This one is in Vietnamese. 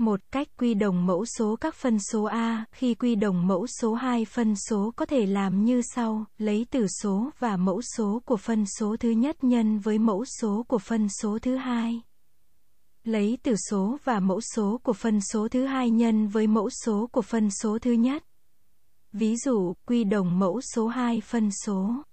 một cách quy đồng mẫu số các phân số a khi quy đồng mẫu số 2 phân số có thể làm như sau lấy tử số và mẫu số của phân số thứ nhất nhân với mẫu số của phân số thứ hai lấy tử số và mẫu số của phân số thứ hai nhân với mẫu số của phân số thứ nhất ví dụ quy đồng mẫu số 2 phân số